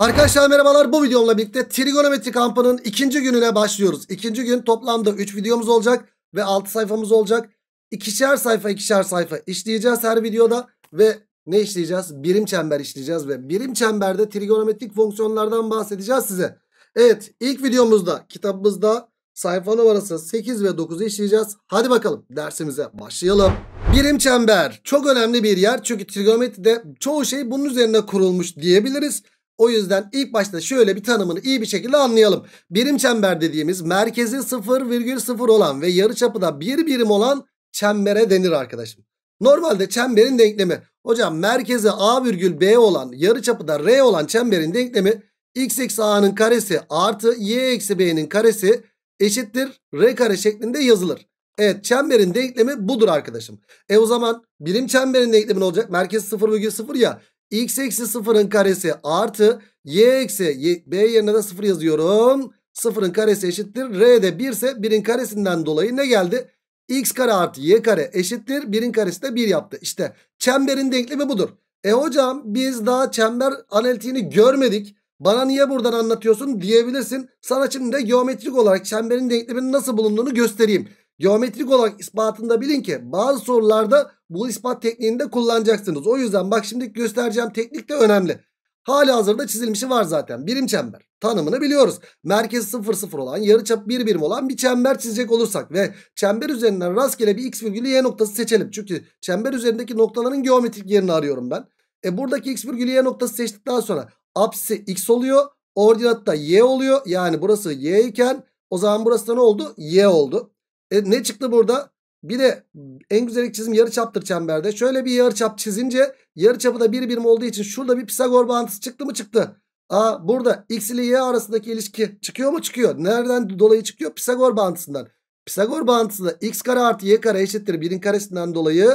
Arkadaşlar merhabalar bu videomla birlikte trigonometri kampının ikinci gününe başlıyoruz. İkinci gün toplamda 3 videomuz olacak ve 6 sayfamız olacak. İkişer sayfa ikişer sayfa işleyeceğiz her videoda ve ne işleyeceğiz? Birim çember işleyeceğiz ve birim çemberde trigonometrik fonksiyonlardan bahsedeceğiz size. Evet ilk videomuzda kitabımızda sayfa numarası 8 ve 9'u işleyeceğiz. Hadi bakalım dersimize başlayalım. Birim çember çok önemli bir yer çünkü trigonometride çoğu şey bunun üzerine kurulmuş diyebiliriz. O yüzden ilk başta şöyle bir tanımını iyi bir şekilde anlayalım. Birim çember dediğimiz merkezi 0,0 olan ve yarıçapı da 1 bir birim olan çembere denir arkadaşım. Normalde çemberin denklemi hocam merkezi A virgül B olan yarıçapı da R olan çemberin denklemi x eksi A'nın karesi artı y eksi B'nin karesi eşittir R kare şeklinde yazılır. Evet çemberin denklemi budur arkadaşım. E o zaman birim çemberin denklemi ne olacak? Merkez 0,0 ya x eksi 0'ın karesi artı y eksi b yerine de 0 yazıyorum. 0'ın karesi eşittir. R de 1 ise 1'in karesinden dolayı ne geldi? x kare artı y kare eşittir. 1'in karesi de 1 yaptı. İşte çemberin denklemi budur. E hocam biz daha çember analitiğini görmedik. Bana niye buradan anlatıyorsun diyebilirsin. Sana şimdi de geometrik olarak çemberin denkleminin nasıl bulunduğunu göstereyim. Geometrik olarak ispatında bilin ki bazı sorularda bu ispat tekniğini de kullanacaksınız. O yüzden bak şimdi göstereceğim teknik de önemli. Hali hazırda çizilmişi var zaten. Birim çember. Tanımını biliyoruz. Merkezi 0 0 olan yarıçap 1 bir birim olan bir çember çizecek olursak ve çember üzerinden rastgele bir x virgülü y noktası seçelim. Çünkü çember üzerindeki noktaların geometrik yerini arıyorum ben. E buradaki x virgülü y noktası seçtikten sonra apsisi x oluyor. ordinat da y oluyor. Yani burası y iken o zaman burası da ne oldu? Y oldu. E ne çıktı burada? Bir de en güzel çizim yarı çaptır çemberde. Şöyle bir yarı çap çizince yarı çapı da bir birim olduğu için şurada bir Pisagor bağıntısı çıktı mı çıktı. A burada x ile y arasındaki ilişki çıkıyor mu çıkıyor. Nereden dolayı çıkıyor? Pisagor bağıntısından. Pisagor bağıntısı da x kare artı y kare eşittir birin karesinden dolayı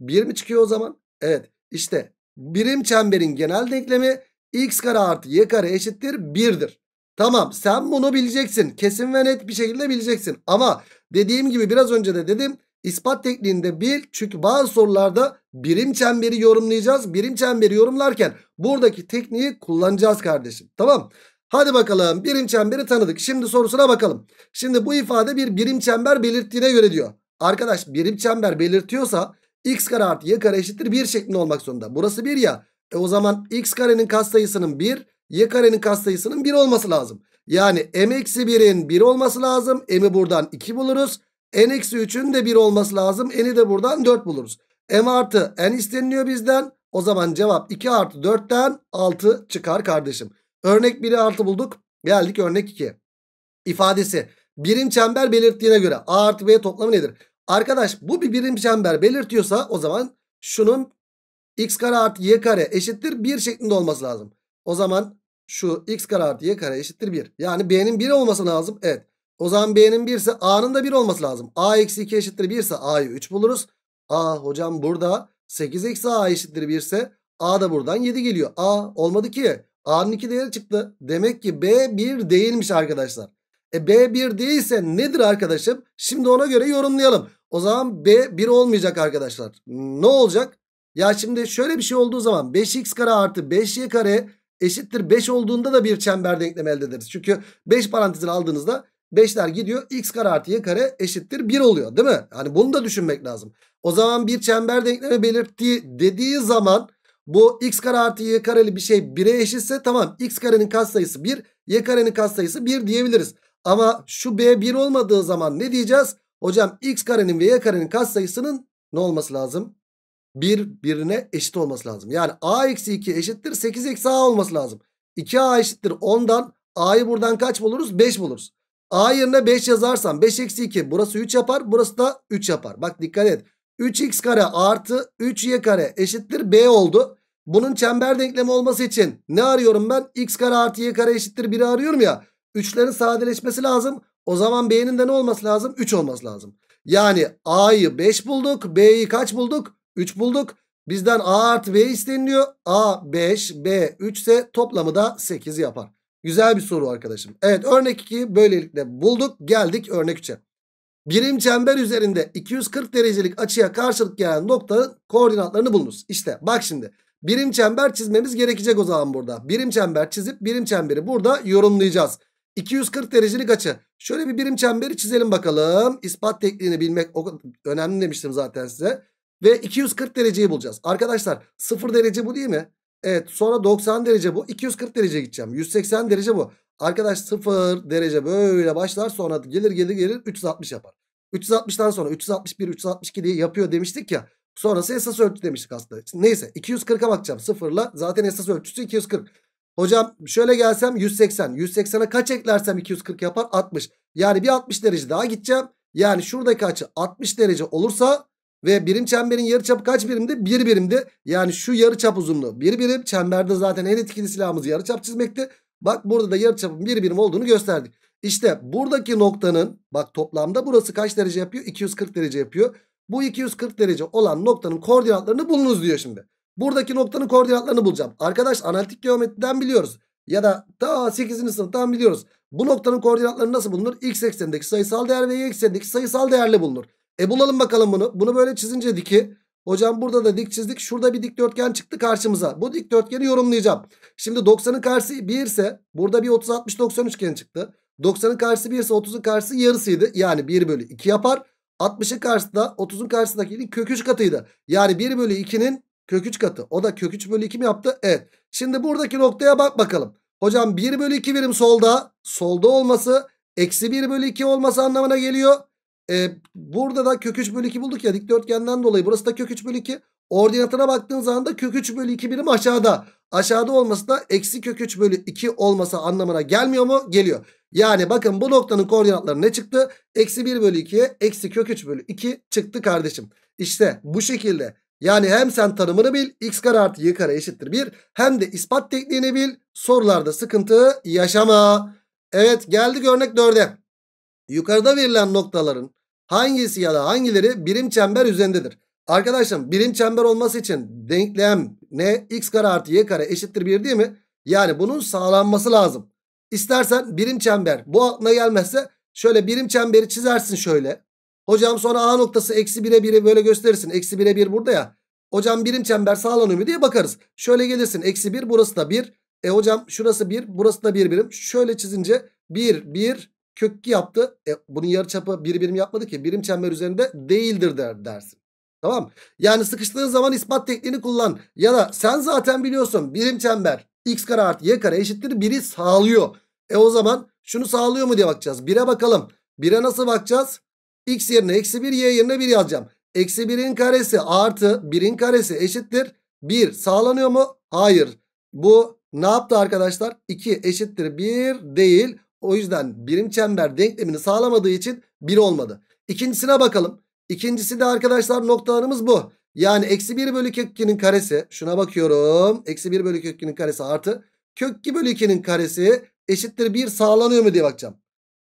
bir mi çıkıyor o zaman? Evet işte birim çemberin genel denklemi x kare artı y kare eşittir birdir. Tamam sen bunu bileceksin. Kesin ve net bir şekilde bileceksin. Ama dediğim gibi biraz önce de dedim İspat tekniğinde bil. Çünkü bazı sorularda birim çemberi yorumlayacağız. Birim çemberi yorumlarken buradaki tekniği kullanacağız kardeşim. Tamam. Hadi bakalım birim çemberi tanıdık. Şimdi sorusuna bakalım. Şimdi bu ifade bir birim çember belirttiğine göre diyor. Arkadaş birim çember belirtiyorsa x kare artı y kare eşittir 1 şeklinde olmak zorunda. Burası 1 ya. E o zaman x karenin katsayısının 1, y karenin katsayısının 1 olması lazım. Yani m eksi 1'in 1 olması lazım. M'i buradan 2 buluruz. N-3'ün de 1 olması lazım. N'i de buradan 4 buluruz. M artı N isteniliyor bizden. O zaman cevap 2 artı 4'ten 6 çıkar kardeşim. Örnek 1'i artı bulduk. Geldik örnek 2. İfadesi birim çember belirttiğine göre A artı B toplamı nedir? Arkadaş bu bir birim çember belirtiyorsa o zaman şunun x kare artı y kare eşittir 1 şeklinde olması lazım. O zaman şu x kare artı y kare eşittir 1. Yani b'nin 1 olması lazım. Evet. O zaman B'nin 1 ise A'nın da 1 olması lazım. A eksi 2 eşittir 1 ise A'yı 3 buluruz. A hocam burada 8 eksi A eşittir 1 ise A da buradan 7 geliyor. A olmadı ki. A'nın 2 değeri çıktı. Demek ki B 1 değilmiş arkadaşlar. E B 1 değilse nedir arkadaşım? Şimdi ona göre yorumlayalım. O zaman B 1 olmayacak arkadaşlar. Ne olacak? Ya şimdi şöyle bir şey olduğu zaman 5x kare artı 5y kare eşittir 5 olduğunda da bir çember denklemi elde ederiz. Çünkü 5 parantezini aldığınızda 5'ler gidiyor. X kare artı Y kare eşittir 1 oluyor değil mi? Yani bunu da düşünmek lazım. O zaman bir çember denklemi belirttiği dediği zaman bu x kare artı y kareli bir şey 1'e eşitse tamam x karenin katsayısı 1 y karenin katsayısı 1 diyebiliriz. Ama şu b 1 olmadığı zaman ne diyeceğiz? Hocam x karenin ve y karenin katsayısının ne olması lazım? 1 birine eşit olması lazım. Yani a eksi 2 eşittir 8 eksi a olması lazım. 2a eşittir 10'dan a'yı buradan kaç buluruz? 5 buluruz. A yerine 5 yazarsam 5 eksi 2 burası 3 yapar burası da 3 yapar. Bak dikkat et. 3x kare artı 3y kare eşittir b oldu. Bunun çember denklemi olması için ne arıyorum ben? x kare artı y kare eşittir 1'i arıyorum ya. Üçlerin sadeleşmesi lazım. O zaman b'nin de ne olması lazım? 3 olması lazım. Yani a'yı 5 bulduk. B'yi kaç bulduk? 3 bulduk. Bizden a artı b isteniliyor. a 5 b 3 ise toplamı da 8 yapar. Güzel bir soru arkadaşım. Evet örnek 2'yi böylelikle bulduk. Geldik örnek 3'e. Birim çember üzerinde 240 derecelik açıya karşılık gelen noktanın koordinatlarını bulunuz. İşte bak şimdi birim çember çizmemiz gerekecek o zaman burada. Birim çember çizip birim çemberi burada yorumlayacağız. 240 derecelik açı. Şöyle bir birim çemberi çizelim bakalım. İspat tekniğini bilmek önemli demiştim zaten size. Ve 240 dereceyi bulacağız. Arkadaşlar 0 derece bu değil mi? Evet sonra 90 derece bu. 240 derece gideceğim. 180 derece bu. Arkadaş 0 derece böyle başlar sonra gelir gelir gelir 360 yapar. 360'tan sonra 361 362 diye yapıyor demiştik ya. Sonrası esas ölçü demiştik aslında. Şimdi neyse 240'a bakacağım sıfırla. Zaten esas ölçüsü 240. Hocam şöyle gelsem 180. 180'e kaç eklersem 240 yapar? 60. Yani bir 60 derece daha gideceğim. Yani şuradaki açı 60 derece olursa ve birim çemberin yarı yarıçapı kaç birimdi? Bir birimdi. Yani şu yarı çap uzunluğu bir birim. Çemberde zaten en etkili silahımız çap çizmekti. Bak burada da yarı çapın bir birim olduğunu gösterdik. İşte buradaki noktanın bak toplamda burası kaç derece yapıyor? 240 derece yapıyor. Bu 240 derece olan noktanın koordinatlarını bulunuz diyor şimdi. Buradaki noktanın koordinatlarını bulacağım. Arkadaş analitik geometriden biliyoruz. Ya da ta 8. sınıftan biliyoruz. Bu noktanın koordinatları nasıl bulunur? X eksenindeki sayısal değer ve Y eksenindeki sayısal değerle bulunur. E bulalım bakalım bunu. Bunu böyle çizince diki. Hocam burada da dik çizdik. Şurada bir dikdörtgen çıktı karşımıza. Bu dikdörtgeni yorumlayacağım. Şimdi 90'ın karşısı 1 ise burada bir 30 60 90 üçgeni çıktı. 90'ın karşısı 1 ise 30'un karşısı yarısıydı. Yani 1 bölü 2 yapar. 60'ın da, 30'un karşısındakinin kök 3 katıydı. Yani 1 bölü 2'nin kök 3 katı. O da kök 3 bölü 2 mi yaptı? Evet. Şimdi buradaki noktaya bak bakalım. Hocam 1 bölü 2 birim solda. Solda olması eksi 1 bölü 2 olması anlamına geliyor. E, burada da kök 3 bölü 2 bulduk ya dikdörtgenden dolayı. Burası da kök 3 bölü 2. Ordinatına baktığın zaman da kök 3 bölü 2 birim aşağıda. Aşağıda olması da eksi kök 3 bölü 2 olması anlamına gelmiyor mu? Geliyor. Yani bakın bu noktanın koordinatları ne çıktı? Eksi 1 bölü 2'ye eksi kök 3 bölü 2 çıktı kardeşim. İşte bu şekilde. Yani hem sen tanımını bil x kare artı y kare eşittir 1 hem de ispat tekniğini bil sorularda sıkıntı yaşama. Evet geldik örnek 4'e. Yukarıda verilen noktaların Hangisi ya da hangileri birim çember üzerindedir? Arkadaşlar birim çember olması için denklem ne x kare artı y kare eşittir 1 değil mi? Yani bunun sağlanması lazım. İstersen birim çember bu aklına gelmezse şöyle birim çemberi çizersin şöyle. Hocam sonra A noktası eksi 1'e 1'i böyle gösterirsin. Eksi 1'e 1 burada ya. Hocam birim çember sağlanıyor mu diye bakarız. Şöyle gelirsin eksi 1 burası da 1. E hocam şurası 1 burası da 1 bir birim. Şöyle çizince 1 1 Kök 2 yaptı. E, bunun çapı bir birim yapmadı ki. Birim çember üzerinde değildir der, dersin. Tamam. Yani sıkıştığın zaman ispat tekniğini kullan. Ya da sen zaten biliyorsun birim çember x kare artı y kare eşittir biri sağlıyor. E o zaman şunu sağlıyor mu diye bakacağız. 1'e bakalım. 1'e nasıl bakacağız? x yerine eksi 1 y yerine 1 yazacağım. Eksi 1'in karesi artı 1'in karesi eşittir 1 sağlanıyor mu? Hayır. Bu ne yaptı arkadaşlar? 2 eşittir 1 değil. O yüzden birim çember denklemini sağlamadığı için 1 olmadı. İkincisine bakalım. İkincisi de arkadaşlar noktalarımız bu. Yani eksi 1 bölü kök 2'nin karesi. Şuna bakıyorum. Eksi 1 bölü kök 2'nin karesi artı. Kök 2 bölü 2'nin karesi eşittir 1 sağlanıyor mu diye bakacağım.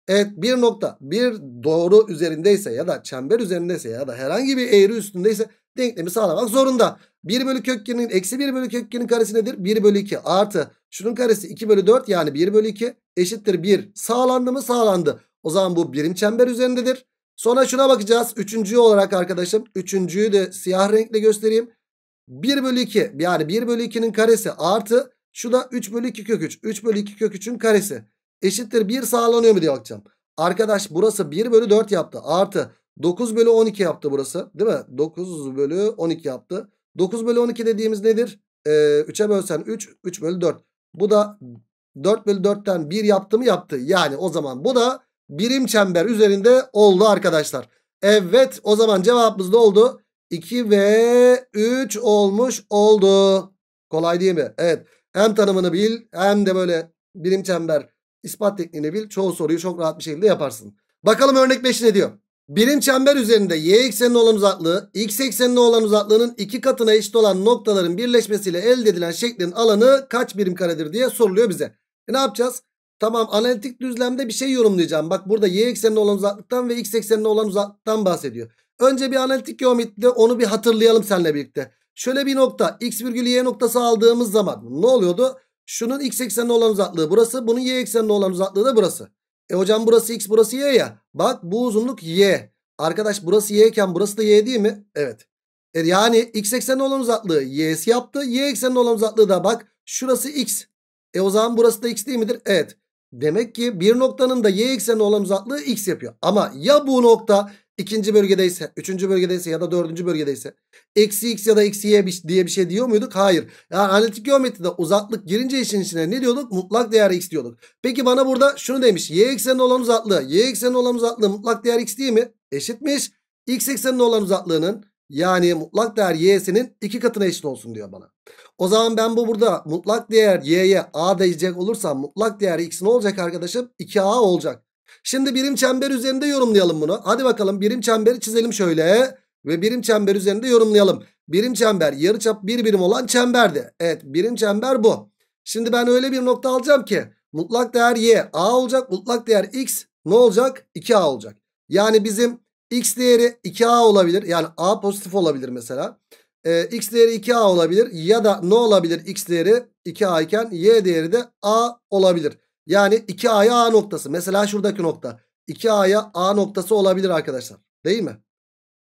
Evet bir nokta bir doğru üzerindeyse ya da çember üzerindeyse ya da herhangi bir eğri üstündeyse denklemi sağlamak zorunda. 1 bölü kökgenin eksi 1 bölü kökgenin karesi nedir? 1 bölü 2 artı şunun karesi 2 bölü 4 yani 1 bölü 2 eşittir 1. Sağlandı mı? Sağlandı. O zaman bu birim çember üzerindedir. Sonra şuna bakacağız. Üçüncü olarak arkadaşım. Üçüncüyü de siyah renkle göstereyim. 1 bölü 2 yani 1 bölü 2'nin karesi artı şu da 3 bölü 2 kök 3. 3 bölü 2 kök 3'ün karesi eşittir 1 sağlanıyor mu diye bakacağım. Arkadaş burası 1 bölü 4 yaptı artı 9 bölü 12 yaptı burası. Değil mi? 9 bölü 12 yaptı. 9 bölü 12 dediğimiz nedir? Ee, 3'e bölsen 3. 3 bölü 4. Bu da 4 bölü 4'ten 1 yaptı mı yaptı. Yani o zaman bu da birim çember üzerinde oldu arkadaşlar. Evet o zaman cevabımız ne oldu? 2 ve 3 olmuş oldu. Kolay değil mi? Evet. Hem tanımını bil hem de böyle birim çember ispat tekniğini bil. Çoğu soruyu çok rahat bir şekilde yaparsın. Bakalım örnek 5 ne diyor? Birim çember üzerinde y eksenine olan uzaklığı x eksenine olan uzaklığının iki katına eşit olan noktaların birleşmesiyle elde edilen şeklin alanı kaç birim karedir diye soruluyor bize. E ne yapacağız? Tamam analitik düzlemde bir şey yorumlayacağım. Bak burada y eksenine olan uzaklıktan ve x eksenine olan uzaklıktan bahsediyor. Önce bir analitik geometride onu bir hatırlayalım seninle birlikte. Şöyle bir nokta x virgül y noktası aldığımız zaman ne oluyordu? Şunun x eksenine olan uzaklığı burası bunun y eksenine olan uzaklığı da burası. E hocam burası x burası y ya. Bak bu uzunluk y. Arkadaş burası y iken burası da y değil mi? Evet. E yani x ekseni olan uzaklığı y'si yaptı. Y ekseni olan uzaklığı da bak şurası x. E o zaman burası da x değil midir? Evet. Demek ki bir noktanın da y ekseni olan uzaklığı x yapıyor. Ama ya bu nokta ikinci bölgedeyse, üçüncü bölgedeyse ya da dördüncü bölgedeyse eksi x ya da eksi y diye bir şey diyor muyduk? Hayır. Yani analitik geometride uzaklık girince işin içine ne diyorduk? Mutlak değer x diyorduk. Peki bana burada şunu demiş. Y eksenine olan uzaklığı, y eksenine olan uzaklığı mutlak değer x değil mi? Eşitmiş. X eksenine olan uzaklığının yani mutlak değer y'sinin iki katına eşit olsun diyor bana. O zaman ben bu burada mutlak değer y'ye a diyecek olursam mutlak değer x ne olacak arkadaşım? 2a olacak. Şimdi birim çember üzerinde yorumlayalım bunu. Hadi bakalım birim çemberi çizelim şöyle. Ve birim çember üzerinde yorumlayalım. Birim çember yarıçap bir birim olan çemberdi. Evet birim çember bu. Şimdi ben öyle bir nokta alacağım ki mutlak değer y a olacak. Mutlak değer x ne olacak? 2a olacak. Yani bizim x değeri 2a olabilir. Yani a pozitif olabilir mesela. Ee, x değeri 2a olabilir. Ya da ne olabilir x değeri 2a iken y değeri de a olabilir. Yani 2A'ya A noktası. Mesela şuradaki nokta. 2A'ya A noktası olabilir arkadaşlar. Değil mi?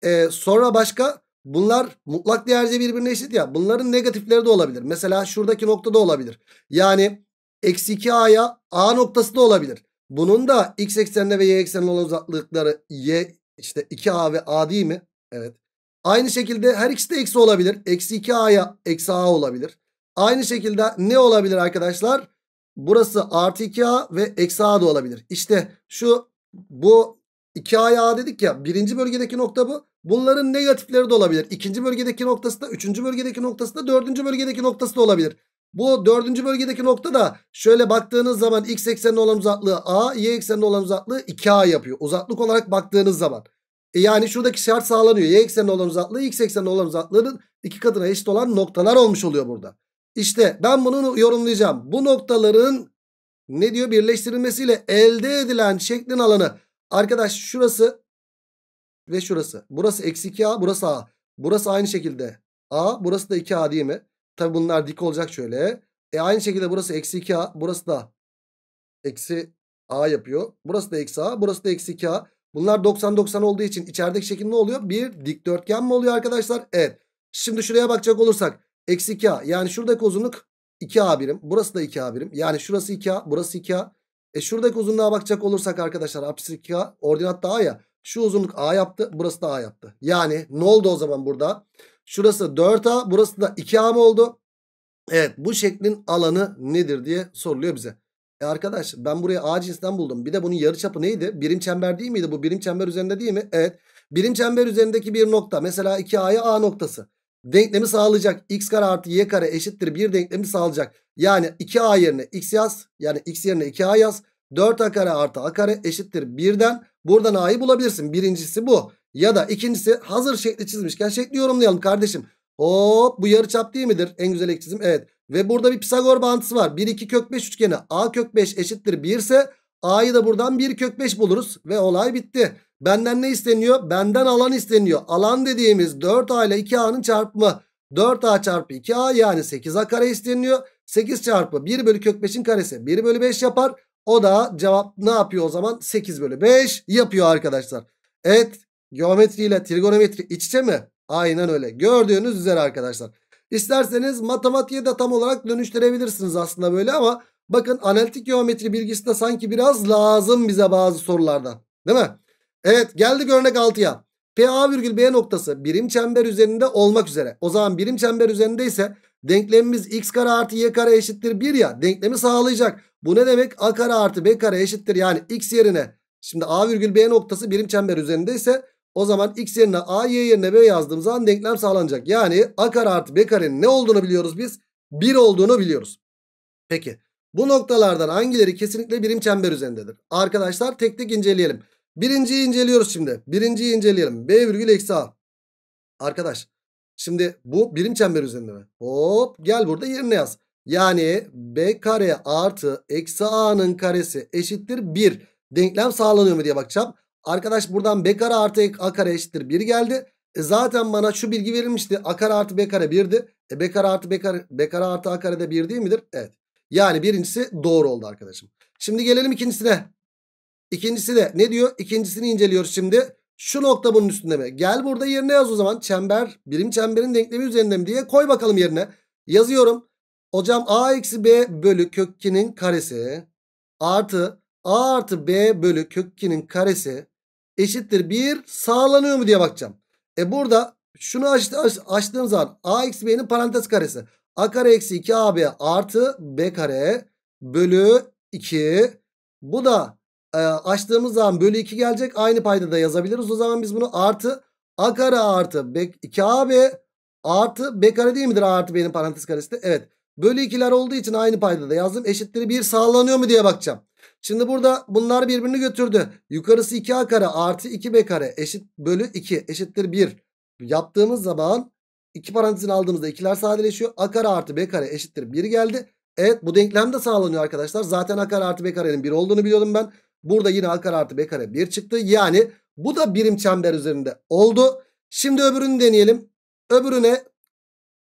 Ee, sonra başka bunlar mutlak değerce birbirine eşit ya. Bunların negatifleri de olabilir. Mesela şuradaki nokta da olabilir. Yani eksi 2A'ya A noktası da olabilir. Bunun da x eksenine ve y eksenine olan uzaklıkları y işte 2A ve A değil mi? Evet. Aynı şekilde her ikisi de eksi olabilir. Eksi 2A'ya eksi A olabilir. Aynı şekilde ne olabilir arkadaşlar? Burası artı 2A ve eksi A da olabilir. İşte şu bu 2A'ya A dedik ya. Birinci bölgedeki nokta bu. Bunların negatifleri de olabilir. İkinci bölgedeki noktası da, üçüncü bölgedeki noktası da, dördüncü bölgedeki noktası da olabilir. Bu dördüncü bölgedeki nokta da şöyle baktığınız zaman x eksenine olan uzaklığı a, y eksenine olan uzaklığı 2a yapıyor. Uzaklık olarak baktığınız zaman. E yani şuradaki şart sağlanıyor. Y eksenine olan uzaklığı x eksenine olan uzaklığının iki katına eşit olan noktalar olmuş oluyor burada. İşte ben bunu yorumlayacağım. Bu noktaların ne diyor birleştirilmesiyle elde edilen şeklin alanı. Arkadaş şurası ve şurası. Burası eksi 2A burası A. Burası aynı şekilde A burası da 2A değil mi? Tabi bunlar dik olacak şöyle. E aynı şekilde burası eksi 2A burası da eksi A yapıyor. Burası da eksi A burası da eksi 2A. Bunlar 90-90 olduğu için içerideki şekil ne oluyor? Bir dikdörtgen mi oluyor arkadaşlar? Evet. Şimdi şuraya bakacak olursak Eksi 2A. Yani şuradaki uzunluk 2A birim. Burası da 2A birim. Yani şurası 2A. Burası 2A. E şuradaki uzunluğa bakacak olursak arkadaşlar apsis 2A ordinat da A ya. Şu uzunluk A yaptı. Burası da A yaptı. Yani ne oldu o zaman burada? Şurası 4A. Burası da 2A mı oldu? Evet bu şeklin alanı nedir diye soruluyor bize. E arkadaş ben buraya A cinsinden buldum. Bir de bunun yarıçapı neydi? Birim çember değil miydi? Bu birim çember üzerinde değil mi? Evet. Birim çember üzerindeki bir nokta. Mesela 2A'ya A noktası denklemi sağlayacak. X kare artı y kare eşittir 1 denklemi sağlayacak. Yani 2a yerine x yaz. Yani x yerine 2a yaz. 4a kare artı a kare eşittir 1'den. Buradan a'yı bulabilirsin. Birincisi bu. Ya da ikincisi hazır şekli çizmişken şekli yorumlayalım kardeşim. Hop bu yarıçap değil midir? En güzel ek çizim evet. Ve burada bir Pisagor bağıntısı var. 1 2 kök 5 üçgeni a kök 5 eşittir 1 ise A'yı da buradan 1 kök 5 buluruz ve olay bitti. Benden ne isteniyor? Benden alan isteniyor. Alan dediğimiz 4A ile 2A'nın çarpımı. 4A çarpı 2A yani 8A kare isteniyor. 8 çarpı 1 bölü kök 5'in karesi 1 bölü 5 yapar. O da cevap ne yapıyor o zaman? 8 bölü 5 yapıyor arkadaşlar. Evet geometriyle trigonometri iç içe mi? Aynen öyle. Gördüğünüz üzere arkadaşlar. İsterseniz matematiğe de tam olarak dönüştürebilirsiniz aslında böyle ama Bakın analitik geometri bilgisi de sanki biraz lazım bize bazı sorulardan. Değil mi? Evet geldik örnek 6'ya. PA virgül B noktası birim çember üzerinde olmak üzere. O zaman birim çember üzerinde ise denklemimiz x kare artı y kare eşittir 1 ya. Denklemi sağlayacak. Bu ne demek? A kare artı B kare eşittir. Yani x yerine şimdi A virgül B noktası birim çember üzerinde ise o zaman x yerine A, y yerine B yazdığımız zaman denklem sağlanacak. Yani A kare artı B karenin ne olduğunu biliyoruz biz? 1 olduğunu biliyoruz. Peki. Bu noktalardan hangileri kesinlikle birim çember üzerindedir? Arkadaşlar tek tek inceleyelim. Birinciyi inceliyoruz şimdi. Birinciyi inceleyelim. B virgül eksi A. Arkadaş şimdi bu birim çember üzerinde mi? Hop gel burada yerine yaz. Yani B kare artı eksi A'nın karesi eşittir 1. Denklem sağlanıyor mu diye bakacağım. Arkadaş buradan B kare artı A kare eşittir 1 geldi. E zaten bana şu bilgi verilmişti. A kare artı B kare 1'di. E B kare artı B kare, B kare artı A kare de 1 değil midir? Evet. Yani birincisi doğru oldu arkadaşım. Şimdi gelelim ikincisine. İkincisi de ne diyor? İkincisini inceliyoruz şimdi. Şu nokta bunun üstünde mi? Gel burada yerine yaz o zaman. Çember, birim çemberin denklemi üzerinde mi diye koy bakalım yerine. Yazıyorum. Hocam a eksi b bölü kök karesi artı a artı b bölü kök karesi eşittir 1 sağlanıyor mu diye bakacağım. E burada şunu aç, aç, açtığım zaman a eksi b'nin parantez karesi A kare eksi 2AB artı B kare bölü 2. Bu da e, açtığımız zaman bölü 2 gelecek. Aynı payda da yazabiliriz. O zaman biz bunu artı A kare artı B, 2AB artı B kare değil midir? A artı B'nin parantez karesi de. Evet. Bölü 2'ler olduğu için aynı payda da yazdım. Eşitleri 1 sağlanıyor mu diye bakacağım. Şimdi burada bunlar birbirini götürdü. Yukarısı 2A kare artı 2B kare eşit bölü 2 eşittir 1 yaptığımız zaman İki parantezin aldığımızda ikiler sadeleşiyor. A kare artı B kare eşittir 1 geldi. Evet bu denklem de sağlanıyor arkadaşlar. Zaten A kare artı B karenin 1 olduğunu biliyordum ben. Burada yine A kare artı B kare 1 çıktı. Yani bu da birim çember üzerinde oldu. Şimdi öbürünü deneyelim. Öbürüne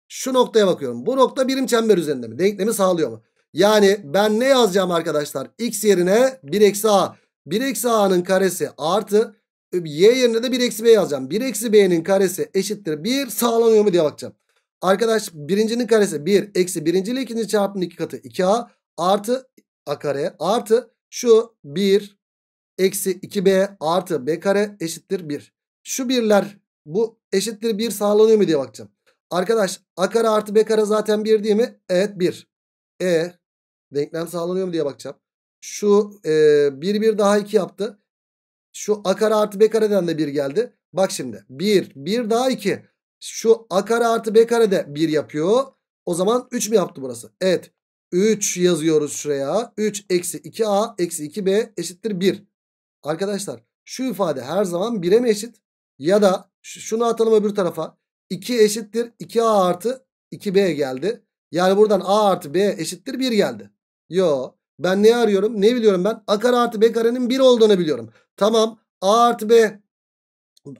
şu noktaya bakıyorum. Bu nokta birim çember üzerinde mi? Denklemi sağlıyor mu? Yani ben ne yazacağım arkadaşlar? X yerine 1 eksi A. 1 eksi A'nın karesi artı y yerine de 1 eksi b yazacağım. 1 eksi b'nin karesi eşittir 1 sağlanıyor mu diye bakacağım. Arkadaş birincinin karesi 1 eksi birinci ile ikinci çarpımın iki katı 2a artı a kare artı şu 1 eksi 2b artı b kare eşittir 1. Şu birler bu eşittir 1 sağlanıyor mu diye bakacağım. Arkadaş a kare artı b kare zaten 1 değil mi? Evet 1. E denklem sağlanıyor mu diye bakacağım. Şu e, 1 1 daha 2 yaptı. Şu a kare artı b kareden de 1 geldi. Bak şimdi 1 1 daha 2. Şu a kare artı b kare de 1 yapıyor. O zaman 3 mü yaptı burası? Evet. 3 yazıyoruz şuraya. 3 eksi 2a eksi 2b eşittir 1. Arkadaşlar şu ifade her zaman 1'e mi eşit? Ya da şunu atalım öbür tarafa. 2 eşittir 2a artı 2b geldi. Yani buradan a artı b eşittir 1 geldi. Yok. Ben ne arıyorum? Ne biliyorum ben? A kare artı B karenin 1 olduğunu biliyorum. Tamam. A artı B.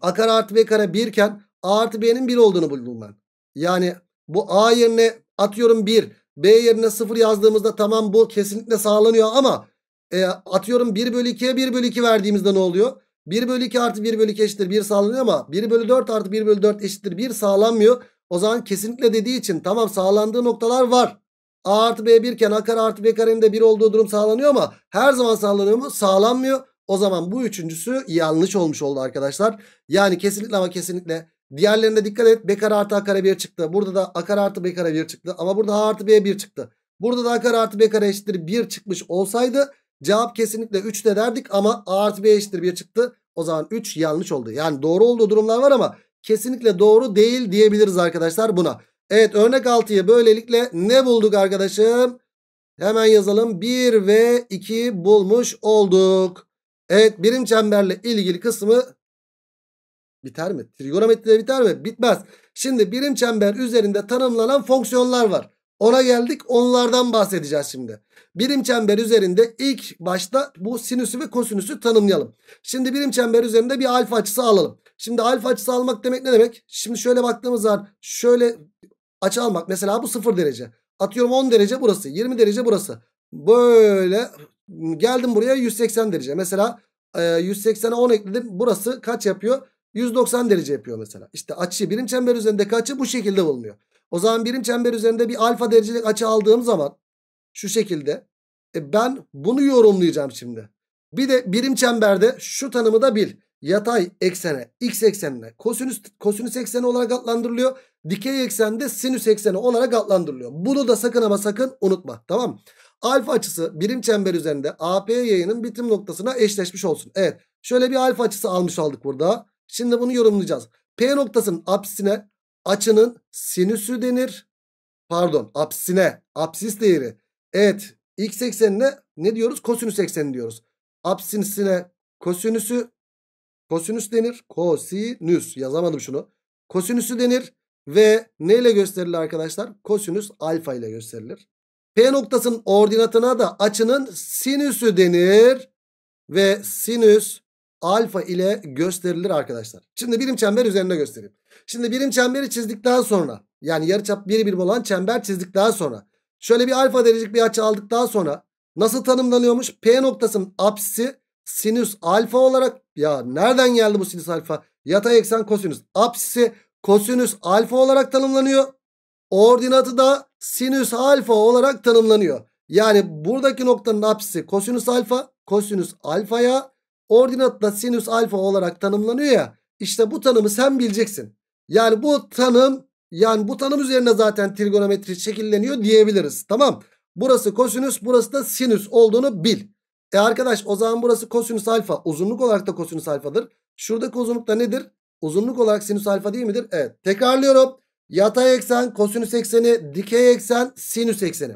A kare artı B kare 1 iken A artı B'nin 1 olduğunu buldum ben. Yani bu A yerine atıyorum 1. B yerine 0 yazdığımızda tamam bu kesinlikle sağlanıyor ama e, atıyorum 1 bölü 2'ye 1 bölü 2 verdiğimizde ne oluyor? 1 bölü 2 artı 1 bölü 2 eşittir 1 sağlanıyor ama 1 bölü 4 artı 1 bölü 4 eşittir 1 sağlanmıyor. O zaman kesinlikle dediği için tamam sağlandığı noktalar var. A artı B birken A kare artı B karenin de 1 olduğu durum sağlanıyor ama her zaman sağlanıyor mu? Sağlanmıyor. O zaman bu üçüncüsü yanlış olmuş oldu arkadaşlar. Yani kesinlikle ama kesinlikle diğerlerine dikkat et. B kare artı A kare 1 çıktı. Burada da A kare artı B kare 1 çıktı. Ama burada A artı B 1 çıktı. Burada da A kare artı B kare eşittir 1 çıkmış olsaydı cevap kesinlikle 3 de derdik ama A artı B eşittir 1 çıktı. O zaman 3 yanlış oldu. Yani doğru olduğu durumlar var ama kesinlikle doğru değil diyebiliriz arkadaşlar buna. Evet örnek 6'yı böylelikle ne bulduk arkadaşım? Hemen yazalım. 1 ve 2 bulmuş olduk. Evet birim çemberle ilgili kısmı biter mi? Trigonometride biter mi? Bitmez. Şimdi birim çember üzerinde tanımlanan fonksiyonlar var. Ona geldik onlardan bahsedeceğiz şimdi. Birim çember üzerinde ilk başta bu sinüsü ve kosinüsü tanımlayalım. Şimdi birim çember üzerinde bir alfa açısı alalım. Şimdi alfa açısı almak demek ne demek? Şimdi şöyle baktığımız zaman şöyle açı almak. Mesela bu 0 derece. Atıyorum 10 derece burası. 20 derece burası. Böyle geldim buraya 180 derece. Mesela 180'e 10 ekledim. Burası kaç yapıyor? 190 derece yapıyor mesela. İşte açı birim çember üzerinde açı bu şekilde bulunuyor. O zaman birim çember üzerinde bir alfa derecelik açı aldığım zaman şu şekilde e ben bunu yorumlayacağım şimdi. Bir de birim çemberde şu tanımı da bil yatay eksene x eksenine kosinüs, kosinüs ekseni olarak adlandırılıyor. Dikey eksende sinüs ekseni olarak adlandırılıyor. Bunu da sakın ama sakın unutma. Tamam Alfa açısı birim çember üzerinde AP yayının bitim noktasına eşleşmiş olsun. Evet. Şöyle bir alfa açısı almış aldık burada. Şimdi bunu yorumlayacağız. P noktasının apsisine açının sinüsü denir. Pardon apsisine apsis değeri. Evet x eksenine ne diyoruz? Kosinüs ekseni diyoruz. Apsisine kosinüsü Kosinüs denir. Kosinüs yazamadım şunu. Kosinüsü denir ve neyle gösterilir arkadaşlar? Kosinüs alfa ile gösterilir. P noktasının ordinatına da açının sinüsü denir ve sinüs alfa ile gösterilir arkadaşlar. Şimdi birim çember üzerinde göstereyim. Şimdi birim çemberi çizdikten sonra yani yarıçap biri birim olan çember çizdikten sonra şöyle bir alfa derecelik bir açı aldıktan sonra nasıl tanımlanıyormuş? P noktasının apsisi sinüs alfa olarak ya nereden geldi bu sinüs alfa? Yatay eksen kosinüs. Apsisi kosinüs alfa olarak tanımlanıyor. Ordinatı da sinüs alfa olarak tanımlanıyor. Yani buradaki noktanın apsisi kosinüs alfa. Kosinüs alfaya ordinatı da sinüs alfa olarak tanımlanıyor ya. İşte bu tanımı sen bileceksin. Yani bu tanım yani bu tanım üzerine zaten trigonometri şekilleniyor diyebiliriz. Tamam. Burası kosinüs burası da sinüs olduğunu bil. E arkadaş o zaman burası kosinüs alfa. Uzunluk olarak da kosinüs alfadır. Şuradaki uzunluk da nedir? Uzunluk olarak sinüs alfa değil midir? Evet. Tekrarlıyorum. Yatay eksen, kosinüs ekseni, dikey eksen, sinüs ekseni.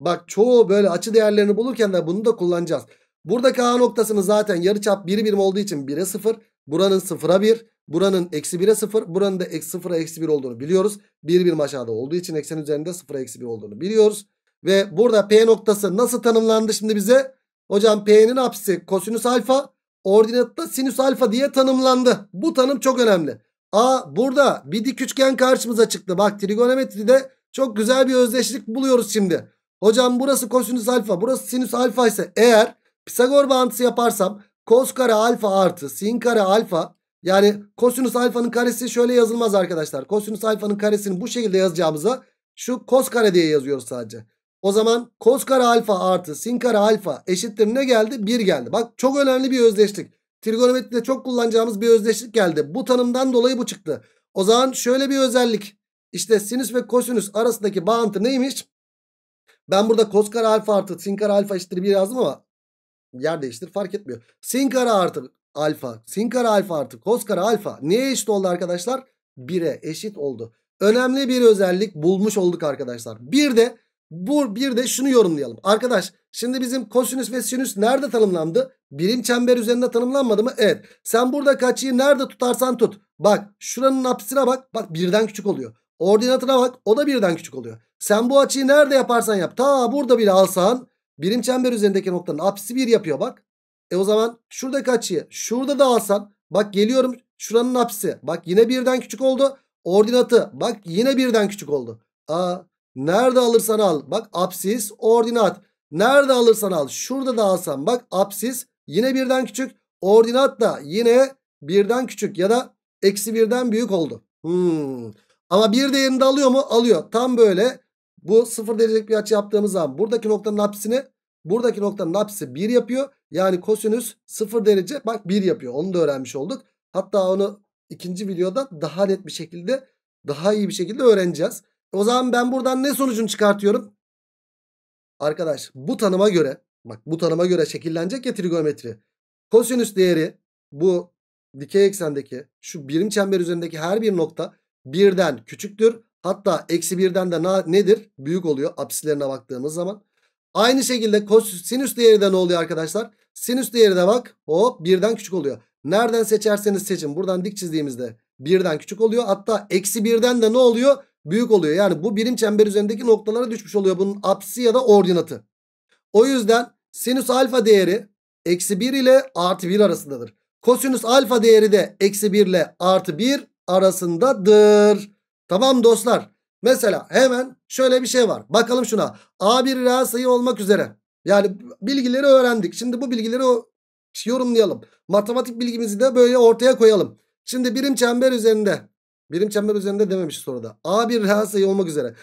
Bak çoğu böyle açı değerlerini bulurken de bunu da kullanacağız. Buradaki A noktasını zaten yarıçap 1 birim olduğu için 1'e 0. Buranın 0'a 1. Buranın eksi 1'e 0. Buranın da eksi 0'a eksi 1 olduğunu biliyoruz. 1 birim aşağıda olduğu için eksen üzerinde 0'a eksi 1 olduğunu biliyoruz. Ve burada P noktası nasıl tanımlandı şimdi bize? Hocam P'nin apsi kosinüs alfa ordinatta sinüs alfa diye tanımlandı. Bu tanım çok önemli. A burada bir dik üçgen karşımıza çıktı. Bak trigonometride çok güzel bir özdeşlik buluyoruz şimdi. Hocam burası kosinüs alfa burası sinüs alfa ise eğer Pisagor bağıntısı yaparsam kos kare alfa artı sin kare alfa yani kosinüs alfanın karesi şöyle yazılmaz arkadaşlar. Kosinüs alfanın karesini bu şekilde yazacağımıza şu kos kare diye yazıyoruz sadece. O zaman kos kare alfa artı sin kare alfa eşittir ne geldi? 1 geldi. Bak çok önemli bir özdeşlik. Trigonometride çok kullanacağımız bir özdeşlik geldi. Bu tanımdan dolayı bu çıktı. O zaman şöyle bir özellik. İşte sinüs ve kosinüs arasındaki bağıntı neymiş? Ben burada kos kare alfa artı sin kare alfa eşittir 1 yazdım ama yer değiştir fark etmiyor. Sin kare artı alfa, sin kare alfa artı kos kare alfa neye eşit oldu arkadaşlar? 1'e eşit oldu. Önemli bir özellik bulmuş olduk arkadaşlar. Bir de bu bir de şunu yorumlayalım. Arkadaş şimdi bizim kosinüs ve sinüs nerede tanımlandı? Birim çember üzerinde tanımlanmadı mı? Evet. Sen burada kaçıyı nerede tutarsan tut. Bak şuranın apsisine bak. Bak birden küçük oluyor. Ordinatına bak. O da birden küçük oluyor. Sen bu açıyı nerede yaparsan yap. Ta burada bile alsan birim çember üzerindeki noktanın apsisi bir yapıyor bak. E o zaman şuradaki açıyı şurada da alsan. Bak geliyorum şuranın apsisi. Bak yine birden küçük oldu. Ordinatı bak yine birden küçük oldu. Aa Nerede alırsan al. Bak apsis ordinat. Nerede alırsan al. Şurada da alsan bak apsis yine birden küçük. Ordinat da yine birden küçük ya da eksi birden büyük oldu. Hmm. Ama bir değerinde alıyor mu? Alıyor. Tam böyle bu sıfır derecelik bir açı yaptığımız zaman buradaki noktanın apsisini buradaki noktanın apsisi 1 yapıyor. Yani kosinüs 0 derece bak 1 yapıyor. Onu da öğrenmiş olduk. Hatta onu ikinci videoda daha net bir şekilde daha iyi bir şekilde öğreneceğiz. O zaman ben buradan ne sonucunu çıkartıyorum? Arkadaş bu tanıma göre bak bu tanıma göre şekillenecek ya trigonometri. Kosinüs değeri bu dikey eksendeki şu birim çember üzerindeki her bir nokta birden küçüktür. Hatta eksi birden de na, nedir? Büyük oluyor apsislerine baktığımız zaman. Aynı şekilde kos, sinüs değeri de ne oluyor arkadaşlar? Sinüs değeri de bak hop birden küçük oluyor. Nereden seçerseniz seçin. Buradan dik çizdiğimizde birden küçük oluyor. Hatta eksi birden de ne oluyor? büyük oluyor. Yani bu birim çember üzerindeki noktalara düşmüş oluyor bunun apsi ya da ordinatı. O yüzden sinüs alfa değeri eksi 1 ile artı 1 arasındadır. Kosinüs alfa değeri de eksi 1 ile artı 1 arasındadır. Tamam dostlar. Mesela hemen şöyle bir şey var. Bakalım şuna. A1 reel sayı olmak üzere. Yani bilgileri öğrendik. Şimdi bu bilgileri yorumlayalım. Matematik bilgimizi de böyle ortaya koyalım. Şimdi birim çember üzerinde Birim çember üzerinde dememiş soruda. A1 reel sayı olmak üzere.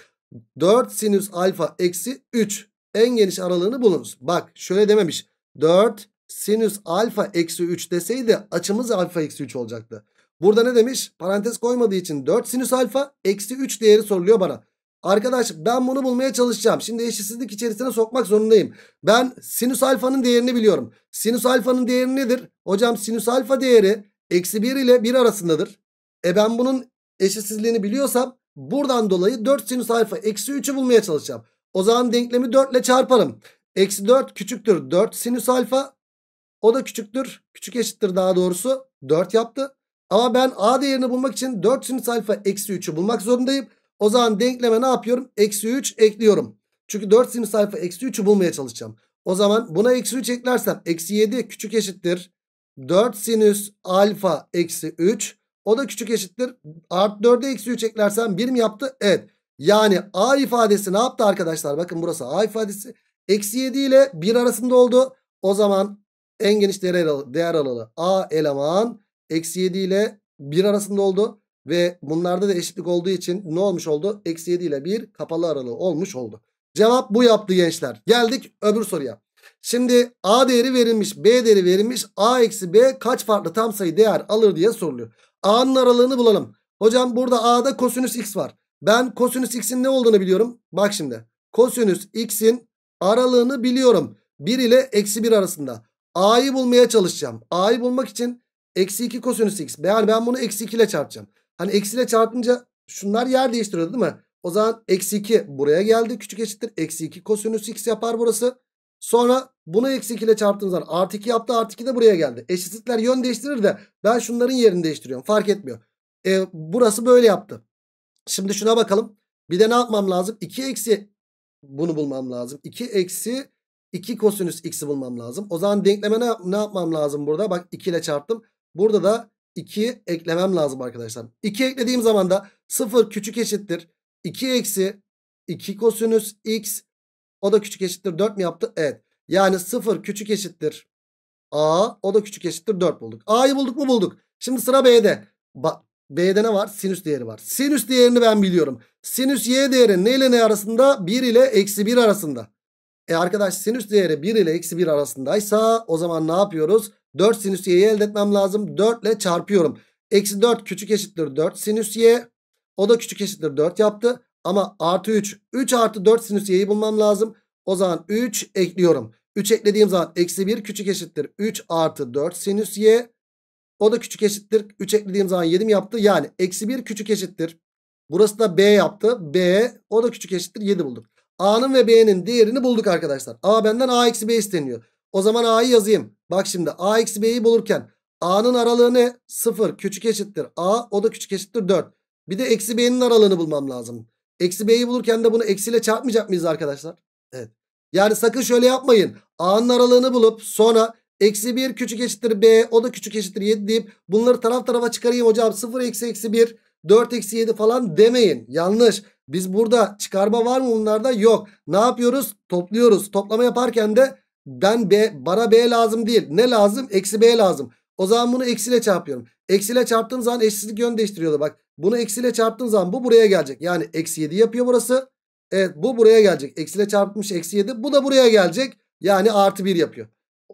4 sinüs alfa eksi 3. En geniş aralığını bulunuz. Bak şöyle dememiş. 4 sinüs alfa eksi 3 deseydi açımız alfa eksi 3 olacaktı. Burada ne demiş? Parantez koymadığı için 4 sinüs alfa eksi 3 değeri soruluyor bana. Arkadaş ben bunu bulmaya çalışacağım. Şimdi eşitsizlik içerisine sokmak zorundayım. Ben sinüs alfanın değerini biliyorum. Sinüs alfanın değeri nedir? Hocam sinüs alfa değeri eksi 1 ile 1 arasındadır. E ben bunun eşitsizliğini biliyorsam buradan dolayı 4 sinüs alfa eksi 3'ü bulmaya çalışacağım. O zaman denklemi 4 ile çarparım. Eksi 4 küçüktür 4 sinüs alfa. O da küçüktür. Küçük eşittir daha doğrusu. 4 yaptı. Ama ben a değerini bulmak için 4 sinüs alfa eksi 3'ü bulmak zorundayım. O zaman denkleme ne yapıyorum? Eksi 3 ekliyorum. Çünkü 4 sinüs alfa eksi 3'ü bulmaya çalışacağım. O zaman buna eksi 3 eklersem eksi 7 küçük eşittir. 4 sinüs alfa eksi 3 o da küçük eşittir. Art 4'e eksi 3 eklersen 1 mi yaptı? Evet. Yani A ifadesi ne yaptı arkadaşlar? Bakın burası A ifadesi. Eksi 7 ile 1 arasında oldu. O zaman en geniş değer, değer alanı A eleman. Eksi 7 ile 1 arasında oldu. Ve bunlarda da eşitlik olduğu için ne olmuş oldu? Eksi 7 ile 1 kapalı aralığı olmuş oldu. Cevap bu yaptı gençler. Geldik öbür soruya. Şimdi A değeri verilmiş, B değeri verilmiş. A eksi B kaç farklı tam sayı değer alır diye soruluyor. A'nın aralığını bulalım. Hocam burada A'da kosinüs x var. Ben kosinüs x'in ne olduğunu biliyorum. Bak şimdi. Kosinüs x'in aralığını biliyorum. 1 ile eksi 1 arasında. A'yı bulmaya çalışacağım. A'yı bulmak için eksi 2 kosinüs x. Yani ben bunu eksi 2 ile çarpacağım. Hani eksi ile çarpınca şunlar yer değiştiriyordu değil mi? O zaman eksi 2 buraya geldi. Küçük eşittir. Eksi 2 kosinüs x yapar burası. Sonra bunu eksi 2 ile çarptığınız zaman artı 2 yaptı artı 2 de buraya geldi. Eşitlikler yön değiştirir de ben şunların yerini değiştiriyorum fark etmiyor. E, burası böyle yaptı. Şimdi şuna bakalım. Bir de ne yapmam lazım? 2 eksi bunu bulmam lazım. 2 eksi 2 kosinüs x'i bulmam lazım. O zaman denkleme ne, ne yapmam lazım burada? Bak 2 ile çarptım. Burada da 2 eklemem lazım arkadaşlar. 2 eklediğim zaman da 0 küçük eşittir. 2 eksi 2 kosinüs x o da küçük eşittir 4 mi yaptı? Evet. Yani 0 küçük eşittir A. O da küçük eşittir 4 bulduk. A'yı bulduk mu bulduk. Şimdi sıra B'de. Ba B'de ne var? Sinüs değeri var. Sinüs değerini ben biliyorum. Sinüs y değeri ne ile ne arasında? 1 ile eksi 1 arasında. E arkadaş sinüs değeri 1 ile eksi 1 arasındaysa o zaman ne yapıyoruz? 4 sinüs y'yi elde etmem lazım. 4 ile çarpıyorum. Eksi 4 küçük eşittir 4 sinüs y. O da küçük eşittir 4 yaptı. Ama artı 3. 3 artı 4 sinüs y'yi bulmam lazım. O zaman 3 ekliyorum. 3 eklediğim zaman eksi 1 küçük eşittir. 3 artı 4 sinüs y. O da küçük eşittir. 3 eklediğim zaman 7 mi yaptı? Yani eksi 1 küçük eşittir. Burası da b yaptı. b o da küçük eşittir 7 bulduk. a'nın ve b'nin değerini bulduk arkadaşlar. a benden a eksi b isteniyor. O zaman a'yı yazayım. Bak şimdi a eksi b'yi bulurken a'nın aralığı ne? 0 küçük eşittir a o da küçük eşittir 4. Bir de eksi b'nin aralığını bulmam lazım. Eksi b'yi bulurken de bunu eksiyle çarpmayacak mıyız arkadaşlar? Evet. Yani sakın şöyle yapmayın. A'nın aralığını bulup sonra eksi 1 küçük eşittir b o da küçük eşittir 7 deyip bunları taraf tarafa çıkarayım hocam. 0 eksi eksi 1 4 eksi 7 falan demeyin. Yanlış. Biz burada çıkarma var mı bunlarda? Yok. Ne yapıyoruz? Topluyoruz. Toplama yaparken de ben b, bana b lazım değil. Ne lazım? Eksi b lazım. O zaman bunu eksiyle çarpıyorum. Eksiyle çarptığım zaman eşsizlik yön değiştiriyordu bak. Bunu eksiyle çarptığım zaman bu buraya gelecek. Yani eksi 7 yapıyor burası. Evet bu buraya gelecek. Eksiyle çarpmış eksi 7. Bu da buraya gelecek. Yani artı 1 yapıyor.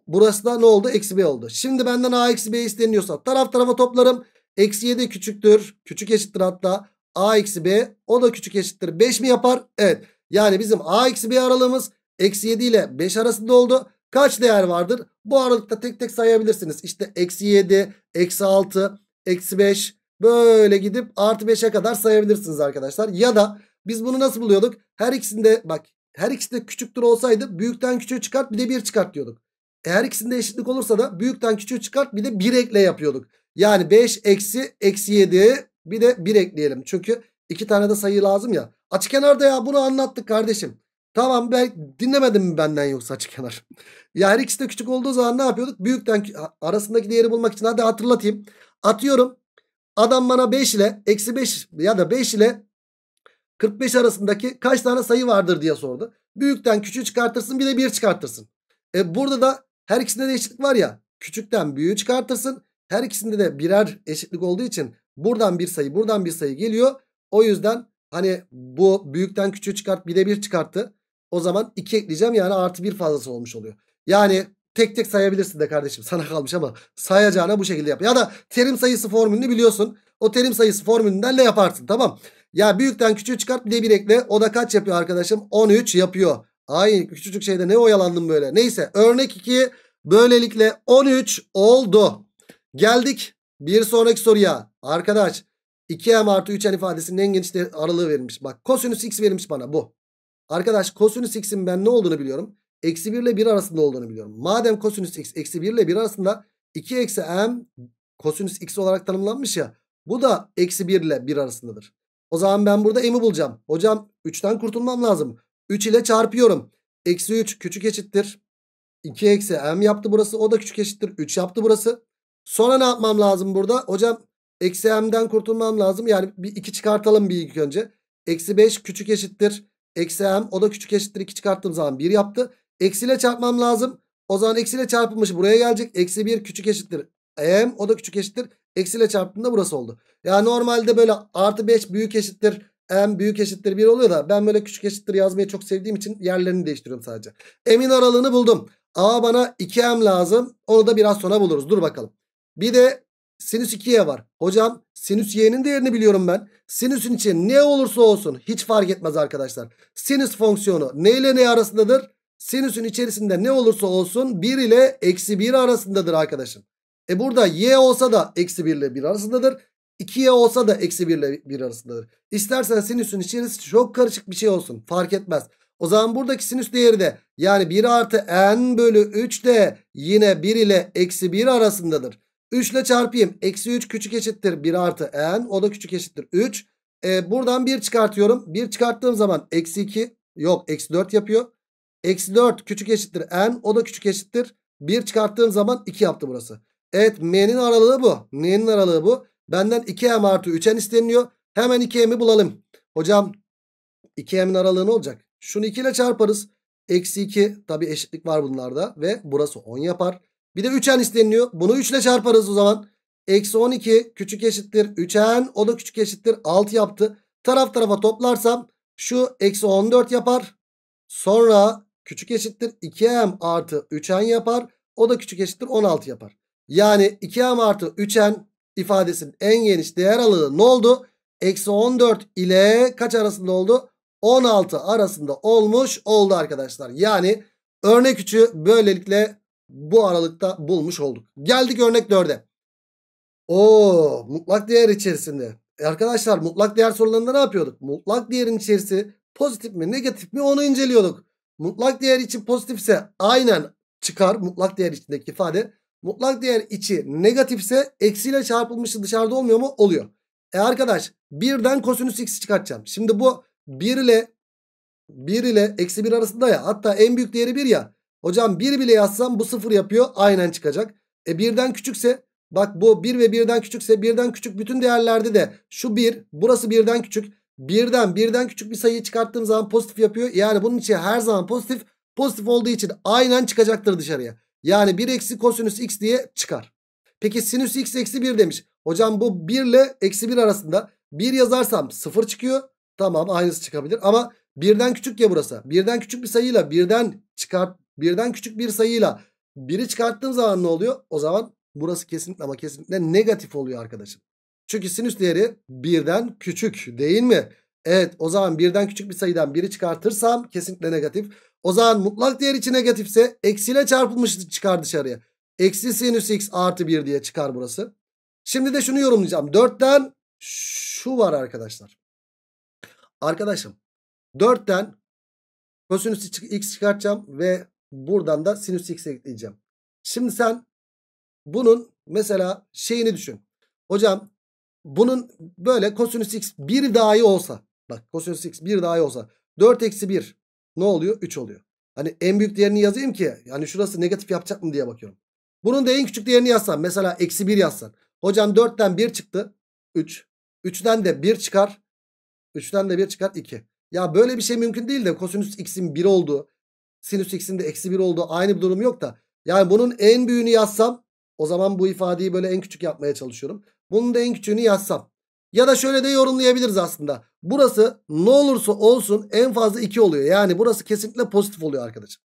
Burası da ne oldu? Eksi B oldu. Şimdi benden A eksi B isteniyorsa taraf tarafa toplarım. Eksi 7 küçüktür. Küçük eşittir hatta. A eksi B o da küçük eşittir. 5 mi yapar? Evet. Yani bizim A eksi B aralığımız eksi 7 ile 5 arasında oldu. Kaç değer vardır? Bu aralıkta tek tek sayabilirsiniz. İşte eksi 7, eksi 6, eksi 5 böyle gidip artı 5'e kadar sayabilirsiniz arkadaşlar. Ya da biz bunu nasıl buluyorduk? Her ikisinde bak her ikisinde küçüktür olsaydı büyükten küçüğü çıkart bir de 1 çıkart diyorduk. E, her ikisinde eşitlik olursa da büyükten küçüğü çıkart bir de 1 ekle yapıyorduk. Yani 5 eksi eksi 7 bir de 1 ekleyelim. Çünkü iki tane de sayı lazım ya. Açık kenarda ya bunu anlattık kardeşim. Tamam ben dinlemedim mi benden yoksa açık kenar. ya her ikisi de küçük olduğu zaman ne yapıyorduk? Büyükten arasındaki değeri bulmak için hadi hatırlatayım. Atıyorum. Adam bana 5 ile eksi 5 ya da 5 ile 45 arasındaki kaç tane sayı vardır diye sordu. Büyükten küçüğü çıkartırsın bir de 1 çıkartırsın. E burada da her ikisinde de eşitlik var ya. Küçükten büyüğü çıkartırsın. Her ikisinde de birer eşitlik olduğu için buradan bir sayı buradan bir sayı geliyor. O yüzden hani bu büyükten küçüğü çıkart bir de bir çıkarttı. O zaman 2 ekleyeceğim yani artı 1 fazlası olmuş oluyor. Yani tek tek sayabilirsin de kardeşim sana kalmış ama sayacağına bu şekilde yap. Ya da terim sayısı formülünü biliyorsun. O terim sayısı formülünden ne yaparsın tamam. Ya büyükten küçüğü çıkart bir de 1 ekle. O da kaç yapıyor arkadaşım? 13 yapıyor. Ay küçücük şeyde ne oyalandım böyle. Neyse örnek 2 böylelikle 13 oldu. Geldik bir sonraki soruya. Arkadaş 2m artı 3n ifadesinin en geniş aralığı verilmiş. Bak kosinüs x verilmiş bana bu. Arkadaş kosinüs x'in ben ne olduğunu biliyorum. Eksi 1 ile 1 arasında olduğunu biliyorum. Madem kosinüs x eksi 1 ile 1 arasında 2 eksi m kosinüs x olarak tanımlanmış ya. Bu da eksi 1 ile 1 arasındadır. O zaman ben burada m'i bulacağım. Hocam 3'ten kurtulmam lazım. 3 ile çarpıyorum. Eksi 3 küçük eşittir. 2 eksi m yaptı burası. O da küçük eşittir. 3 yaptı burası. Sonra ne yapmam lazım burada? Hocam eksi m'den kurtulmam lazım. Yani bir 2 çıkartalım bir ilk önce. Eksi 5 küçük eşittir. Eksi m o da küçük eşittir 2 çıkarttığım zaman 1 yaptı. Eksiyle çarpmam lazım. O zaman eksiyle çarpılmış buraya gelecek. Eksi 1 küçük eşittir m o da küçük eşittir. Eksiyle çarptığında burası oldu. yani normalde böyle artı 5 büyük eşittir m büyük eşittir 1 oluyor da ben böyle küçük eşittir yazmayı çok sevdiğim için yerlerini değiştiriyorum sadece. M'in aralığını buldum. A bana 2m lazım. Onu da biraz sonra buluruz. Dur bakalım. Bir de Sinüs 2y var. Hocam sinüs y'nin değerini biliyorum ben. Sinüsün için ne olursa olsun hiç fark etmez arkadaşlar. Sinüs fonksiyonu ne ile ne arasındadır? Sinüsün içerisinde ne olursa olsun 1 ile eksi 1 arasındadır arkadaşım. E burada y olsa da eksi 1 ile 1 arasındadır. 2y olsa da eksi 1 ile 1 arasındadır. İstersen sinüsün içerisi çok karışık bir şey olsun. Fark etmez. O zaman buradaki sinüs değeri de yani 1 artı n bölü 3 de yine 1 ile eksi 1 arasındadır. 3 ile çarpayım. Eksi 3 küçük eşittir 1 artı n. O da küçük eşittir 3. E, buradan 1 çıkartıyorum. 1 çıkarttığım zaman eksi 2 yok eksi 4 yapıyor. Eksi 4 küçük eşittir n. O da küçük eşittir. 1 çıkarttığım zaman 2 yaptı burası. Evet m'nin aralığı bu. N'nin aralığı bu. Benden 2m artı 3n isteniliyor. Hemen 2m'i bulalım. Hocam 2m'in aralığı ne olacak? Şunu 2 ile çarparız. Eksi 2 tabi eşitlik var bunlarda ve burası 10 yapar. Bir de 3n isteniliyor. Bunu 3 ile çarparız o zaman. Eksi 12 küçük eşittir 3n. O da küçük eşittir 6 yaptı. Taraf tarafa toplarsam şu eksi 14 yapar. Sonra küçük eşittir 2m artı 3n yapar. O da küçük eşittir 16 yapar. Yani 2m artı 3n ifadesinin en geniş değer alığı. ne oldu? Eksi 14 ile kaç arasında oldu? 16 arasında olmuş oldu arkadaşlar. Yani örnek 3'ü böylelikle bu aralıkta bulmuş olduk. Geldik örnek 4'e. O mutlak değer içerisinde. E arkadaşlar mutlak değer sorularında ne yapıyorduk? Mutlak değerin içerisi pozitif mi negatif mi onu inceliyorduk. Mutlak değer için pozitifse aynen çıkar mutlak değer içindeki ifade. Mutlak değer içi negatifse eksiyle çarpılmışı dışarıda olmuyor mu? Oluyor. E arkadaş birden kosinüs x'i çıkartacağım. Şimdi bu 1 ile 1 ile eksi 1 arasında ya hatta en büyük değeri 1 ya. Hocam 1 bile yazsam bu 0 yapıyor. Aynen çıkacak. E 1'den küçükse bak bu 1 ve 1'den küçükse 1'den küçük bütün değerlerde de şu 1 burası 1'den küçük. 1'den 1'den küçük bir sayıyı çıkarttığım zaman pozitif yapıyor. Yani bunun için her zaman pozitif. Pozitif olduğu için aynen çıkacaktır dışarıya. Yani 1 eksi kosinüs x diye çıkar. Peki sinüs x eksi 1 demiş. Hocam bu 1 ile eksi 1 arasında 1 yazarsam 0 çıkıyor. Tamam aynısı çıkabilir ama birden küçük ya burası. Birden küçük bir sayıyla birden çıkart Birden küçük bir sayıyla biri çıkarttığım zaman ne oluyor? O zaman burası kesinlikle ama kesinlikle negatif oluyor arkadaşım. Çünkü sinüs değeri birden küçük değil mi? Evet o zaman birden küçük bir sayıdan biri çıkartırsam kesinlikle negatif. O zaman mutlak değer içi negatifse eksiyle çarpılmış çıkar dışarıya. Eksi sinüs x artı 1 diye çıkar burası. Şimdi de şunu yorumlayacağım. 4'ten şu var arkadaşlar. Arkadaşım 4'ten kosinüs x çıkartacağım ve Buradan da sinüs x ekleyeceğim. Şimdi sen bunun mesela şeyini düşün. Hocam bunun böyle kosinüs x bir dahi olsa. Bak kosinüs x bir dahi olsa. 4 eksi 1 ne oluyor? 3 oluyor. Hani en büyük değerini yazayım ki. Yani şurası negatif yapacak mı diye bakıyorum. Bunun da en küçük değerini yazsan. Mesela eksi 1 yazsan. Hocam 4'ten 1 çıktı. 3. 3'ten de 1 çıkar. 3'ten de 1 çıkar 2. Ya böyle bir şey mümkün değil de kosinüs x'in 1 olduğu Sinüs x'in de eksi 1 olduğu aynı bir durum yok da. Yani bunun en büyüğünü yazsam o zaman bu ifadeyi böyle en küçük yapmaya çalışıyorum. Bunun da en küçüğünü yazsam. Ya da şöyle de yorumlayabiliriz aslında. Burası ne olursa olsun en fazla 2 oluyor. Yani burası kesinlikle pozitif oluyor arkadaşım.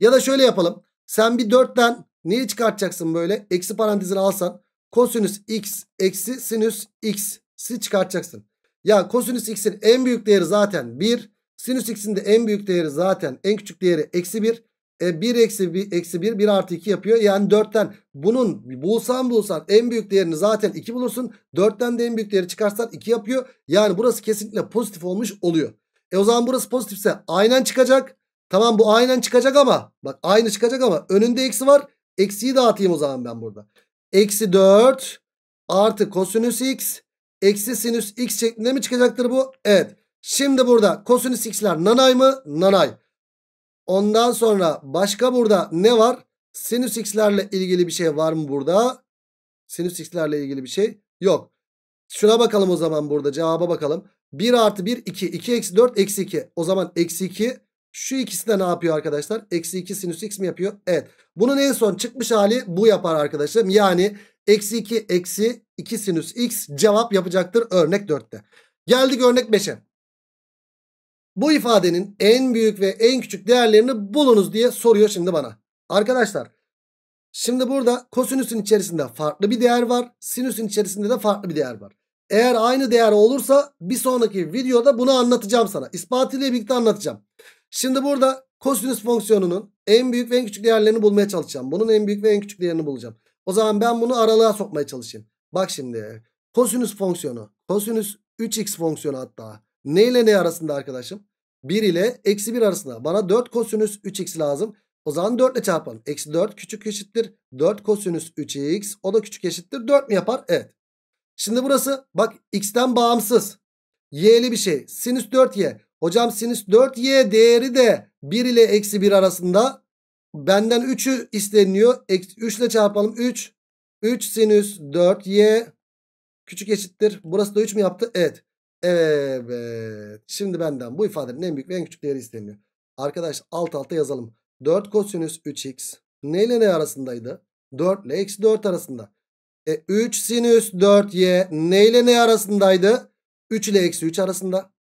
Ya da şöyle yapalım. Sen bir 4'ten neyi çıkartacaksın böyle? Eksi parantezini alsan. Kosinüs x eksi sinüs x'i çıkartacaksın. Ya kosinüs x'in en büyük değeri zaten 1. Sinüs x'in de en büyük değeri zaten en küçük değeri eksi 1. E, 1 eksi 1 eksi 1 1 artı 2 yapıyor. Yani 4'ten bunun bulsan bulsan en büyük değerini zaten 2 bulursun. 4'ten de en büyük değeri çıkarsan 2 yapıyor. Yani burası kesinlikle pozitif olmuş oluyor. E o zaman burası pozitifse aynen çıkacak. Tamam bu aynen çıkacak ama bak aynı çıkacak ama önünde eksi var. Eksiyi dağıtayım o zaman ben burada. Eksi 4 artı kosinüs x eksi sinüs x şeklinde mi çıkacaktır bu? Evet. Şimdi burada kosinüs x'ler nanay mı? Nanay. Ondan sonra başka burada ne var? Sinüs x'lerle ilgili bir şey var mı burada? Sinüs x'lerle ilgili bir şey yok. Şuna bakalım o zaman burada cevaba bakalım. 1 artı 1 2. 2 eksi 4 eksi 2. O zaman eksi 2 şu ikisi de ne yapıyor arkadaşlar? Eksi 2 sinüs x mi yapıyor? Evet. Bunun en son çıkmış hali bu yapar arkadaşlarım. Yani eksi 2 eksi 2 sinüs x cevap yapacaktır örnek 4'te. Geldik örnek 5'e. Bu ifadenin en büyük ve en küçük değerlerini bulunuz diye soruyor şimdi bana. Arkadaşlar şimdi burada kosinüsün içerisinde farklı bir değer var. Sinüsün içerisinde de farklı bir değer var. Eğer aynı değer olursa bir sonraki videoda bunu anlatacağım sana. İspatıyla birlikte anlatacağım. Şimdi burada kosinüs fonksiyonunun en büyük ve en küçük değerlerini bulmaya çalışacağım. Bunun en büyük ve en küçük değerini bulacağım. O zaman ben bunu aralığa sokmaya çalışayım. Bak şimdi kosinüs fonksiyonu, kosinüs 3x fonksiyonu hatta ne ile ne arasında arkadaşım? 1 ile eksi 1 arasında. Bana 4 kosinüs 3x lazım. O zaman 4 ile çarpalım. Eksi 4 küçük eşittir. 4 kosinüs 3x o da küçük eşittir. 4 mi yapar? Evet. Şimdi burası bak x'ten bağımsız. Y'li bir şey. Sinüs 4y. Hocam sinüs 4y değeri de 1 ile eksi 1 arasında. Benden 3'ü isteniyor. 3 ile çarpalım. 3. 3 sinüs 4y küçük eşittir. Burası da 3 mü yaptı? Evet. Evet. Şimdi benden bu ifadenin en büyük ve en küçük değeri isteniyor. Arkadaş alt alta yazalım. 4 kosinüs 3x ne ile ne arasındaydı? 4 ile eksi 4 arasında. E, 3 sinüs 4y ne ile ne arasındaydı? 3 ile eksi 3 arasında.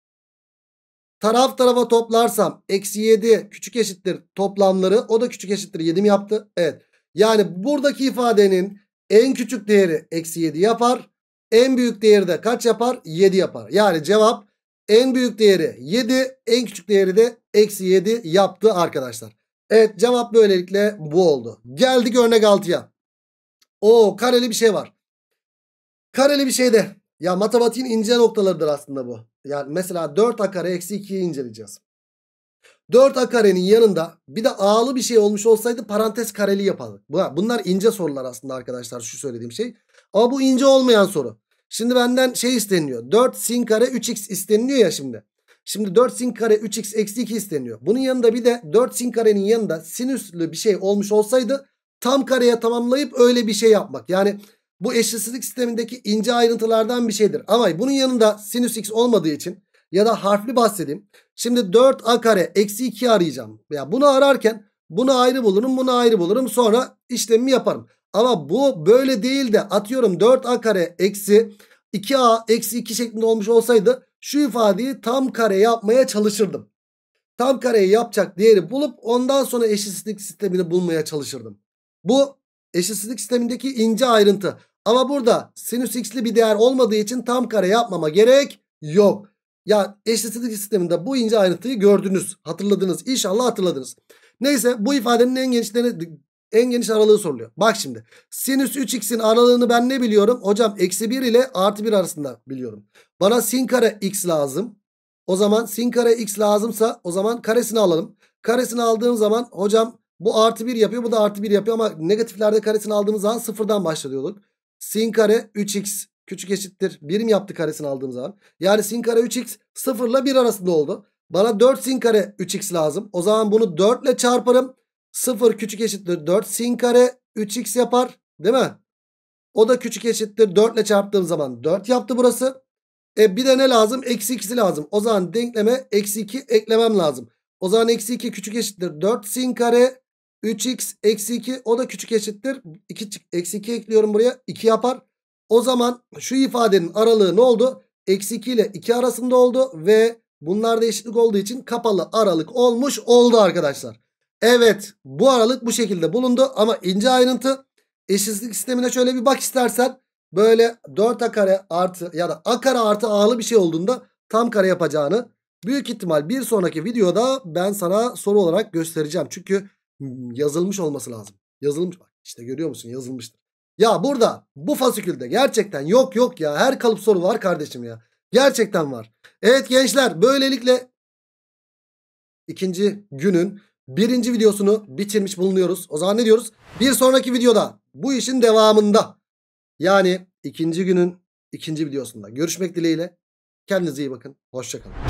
Taraf tarafa toplarsam eksi 7 küçük eşittir toplamları o da küçük eşittir 7 mi yaptı? Evet. Yani buradaki ifadenin en küçük değeri eksi 7 yapar. En büyük değeri de kaç yapar? 7 yapar. Yani cevap en büyük değeri 7 en küçük değeri de eksi 7 yaptı arkadaşlar. Evet cevap böylelikle bu oldu. Geldik örnek 6'ya. O kareli bir şey var. Kareli bir şey de ya matematiğin ince noktalarıdır aslında bu. Yani mesela 4 a kare eksi 2'yi inceleyeceğiz. 4 a karenin yanında bir de a'lı bir şey olmuş olsaydı parantez kareli yapardık. Bunlar ince sorular aslında arkadaşlar şu söylediğim şey. Ama bu ince olmayan soru. Şimdi benden şey isteniyor. 4 sin kare 3x isteniyor ya şimdi. Şimdi 4 sin kare 3x eksi 2 isteniyor. Bunun yanında bir de 4 sin karenin yanında sinüslü bir şey olmuş olsaydı tam kareye tamamlayıp öyle bir şey yapmak. Yani bu eşitsizlik sistemindeki ince ayrıntılardan bir şeydir. Ama bunun yanında sinüs x olmadığı için ya da harfli bahsedeyim. Şimdi 4a kare eksi 2 arayacağım. Ya bunu ararken bunu ayrı bulurum bunu ayrı bulurum sonra işlemi yaparım. Ama bu böyle değil de atıyorum 4a kare eksi 2a eksi 2 şeklinde olmuş olsaydı şu ifadeyi tam kare yapmaya çalışırdım. Tam kareyi yapacak değeri bulup ondan sonra eşitsizlik sistemini bulmaya çalışırdım. Bu eşitsizlik sistemindeki ince ayrıntı. Ama burada sinüs x'li bir değer olmadığı için tam kare yapmama gerek yok. Ya eşitsizlik sisteminde bu ince ayrıntıyı gördünüz, hatırladınız. İnşallah hatırladınız. Neyse bu ifadenin en genişlerine en geniş aralığı soruluyor. Bak şimdi sinüs 3x'in aralığını ben ne biliyorum? Hocam eksi 1 ile artı 1 arasında biliyorum. Bana sin kare x lazım. O zaman sin kare x lazımsa o zaman karesini alalım. Karesini aldığım zaman hocam bu artı 1 yapıyor bu da artı 1 yapıyor ama negatiflerde karesini aldığımız zaman sıfırdan başlıyorduk. Sin kare 3x küçük eşittir 1 mi yaptı karesini aldığım zaman. Yani sin kare 3x sıfırla 1 arasında oldu. Bana 4 sin kare 3x lazım. O zaman bunu 4 ile çarparım. 0 küçük eşittir 4 sin kare 3x yapar değil mi? O da küçük eşittir 4 ile çarptığım zaman 4 yaptı burası. E bir de ne lazım? Eksi 2'si lazım. O zaman denkleme eksi 2 eklemem lazım. O zaman eksi 2 küçük eşittir 4 sin kare 3x eksi 2 o da küçük eşittir. 2, eksi 2 ekliyorum buraya 2 yapar. O zaman şu ifadenin aralığı ne oldu? Eksi 2 ile 2 arasında oldu ve bunlar da eşitlik olduğu için kapalı aralık olmuş oldu arkadaşlar. Evet bu aralık bu şekilde bulundu ama ince ayrıntı eşitlik sistemine şöyle bir bak istersen böyle 4a kare artı ya da a kare artı a'lı bir şey olduğunda tam kare yapacağını büyük ihtimal bir sonraki videoda ben sana soru olarak göstereceğim. Çünkü hmm, yazılmış olması lazım. Yazılmış bak işte görüyor musun yazılmıştır. Ya burada bu fasikülde gerçekten yok yok ya her kalıp soru var kardeşim ya. Gerçekten var. Evet gençler böylelikle ikinci günün birinci videosunu bitirmiş bulunuyoruz. O zaman ne diyoruz? Bir sonraki videoda bu işin devamında yani ikinci günün ikinci videosunda görüşmek dileğiyle. Kendinize iyi bakın. Hoşçakalın.